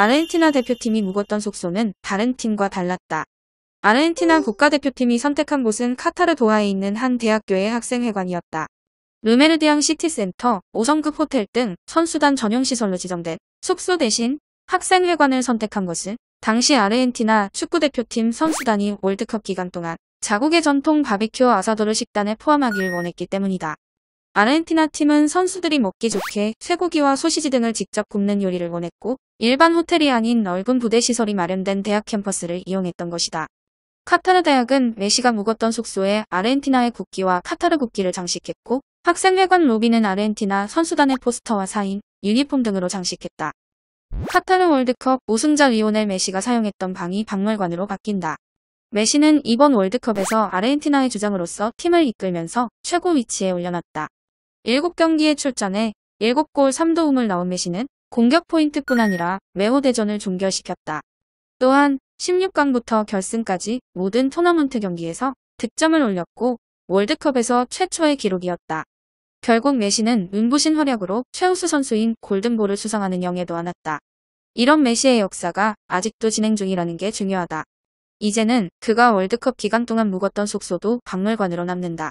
아르헨티나 대표팀이 묵었던 속소는 다른 팀과 달랐다. 아르헨티나 국가대표팀이 선택한 곳은 카타르 도하에 있는 한 대학교의 학생회관이었다. 르메르디앙 시티센터, 5성급 호텔 등 선수단 전용시설로 지정된 숙소 대신 학생회관을 선택한 것은 당시 아르헨티나 축구대표팀 선수단이 월드컵 기간 동안 자국의 전통 바비큐 아사도르 식단에 포함하길 원했기 때문이다. 아르헨티나 팀은 선수들이 먹기 좋게 쇠고기와 소시지 등을 직접 굽는 요리를 원했고 일반 호텔이 아닌 넓은 부대 시설이 마련된 대학 캠퍼스를 이용했던 것이다. 카타르 대학은 메시가 묵었던 숙소에 아르헨티나의 국기와 카타르 국기를 장식했고 학생회관 로비는 아르헨티나 선수단의 포스터와 사인, 유니폼 등으로 장식했다. 카타르 월드컵 우승자 리오넬 메시가 사용했던 방이 박물관으로 바뀐다. 메시는 이번 월드컵에서 아르헨티나의 주장으로서 팀을 이끌면서 최고 위치에 올려놨다. 7경기에 출전해 7골 3도움을 넣은 메시는 공격 포인트뿐 아니라 메호 대전을 종결시켰다. 또한 16강부터 결승까지 모든 토너먼트 경기에서 득점을 올렸고 월드컵에서 최초의 기록이었다. 결국 메시는 눈부신 활약으로 최우수 선수인 골든볼을 수상하는 영예도 안았다. 이런 메시의 역사가 아직도 진행 중이라는 게 중요하다. 이제는 그가 월드컵 기간 동안 묵었던 숙소도 박물관으로 남는다.